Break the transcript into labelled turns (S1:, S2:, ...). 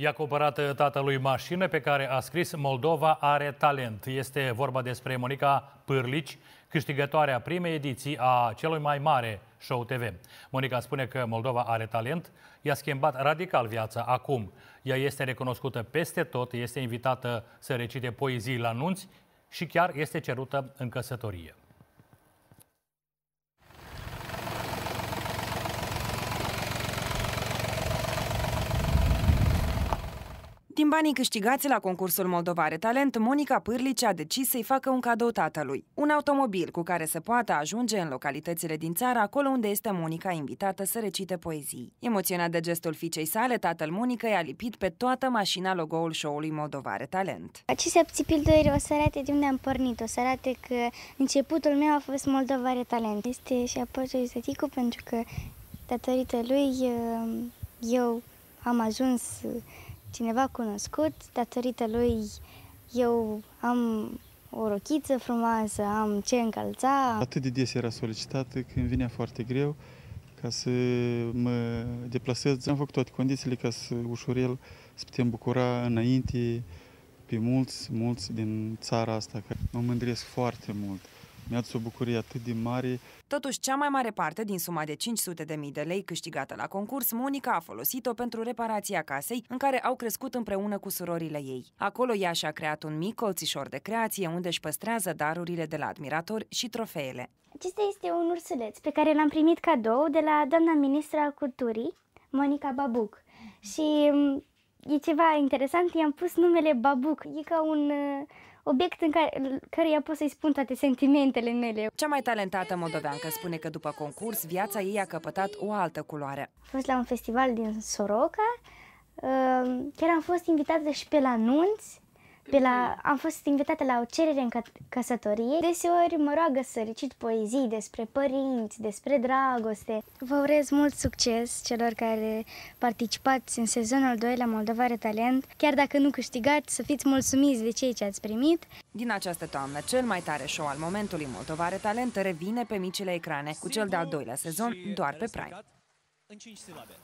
S1: I-a cumpărat uh, tatălui mașină pe care a scris Moldova are talent. Este vorba despre Monica Pârlici, câștigătoarea primei ediții a celui mai mare show TV. Monica spune că Moldova are talent, i-a schimbat radical viața acum. Ea este recunoscută peste tot, este invitată să recite poezii la nunți și chiar este cerută în căsătorie.
S2: Din banii câștigați la concursul Moldovare Talent, Monica Pârlici a decis să-i facă un cadou tatălui. Un automobil cu care se poată ajunge în localitățile din țară, acolo unde este Monica invitată să recite poezii. Emoționat de gestul fiicei sale, tatăl Monica i-a lipit pe toată mașina logo-ul show-ului Moldovare Talent.
S3: Aceste psipilduri o să arate de unde am pornit, o să arate că începutul meu a fost Moldovare Talent. Este și apoi cu, pentru că datorită lui eu am ajuns cineva cunoscut, datorită lui eu am o rochiță frumoasă, am ce încălța.
S4: Atât de des era solicitat, că vinea foarte greu ca să mă deplasez. Am făcut toate condițiile ca să ușurel să putem bucura înainte pe mulți, mulți din țara asta. Mă mândresc foarte mult mi-ați o bucurie atât de mare.
S2: Totuși, cea mai mare parte din suma de 500 de mii de lei câștigată la concurs, Monica a folosit-o pentru reparația casei în care au crescut împreună cu surorile ei. Acolo ea și-a creat un mic colțișor de creație unde își păstrează darurile de la admiratori și trofeele.
S3: Acesta este un ursuleț pe care l-am primit cadou de la doamna ministra culturii, Monica Babuc. Și mm, e ceva interesant, i-am pus numele Babuc. E ca un uh, obiect în care, căruia pot să-i spun toate sentimentele mele. Cea
S2: mai talentată moldoveancă spune că după concurs viața ei a căpătat o altă culoare. Am
S3: fost la un festival din Soroca, uh, chiar am fost invitată și pe la nunți pe la, am fost invitată la o cerere în căsătorie. Deseori mă roagă să recit poezii despre părinți, despre dragoste. Vă urez mult succes celor care participați în sezonul 2 la Moldova Talent. Chiar dacă nu câștigați, să fiți mulțumiți de cei ce ați primit. Din această
S2: toamnă, cel mai tare show al momentului Moldova Talent revine pe micile ecrane, cu cel de-al doilea sezon doar pe Prime.
S3: În 5 silabe.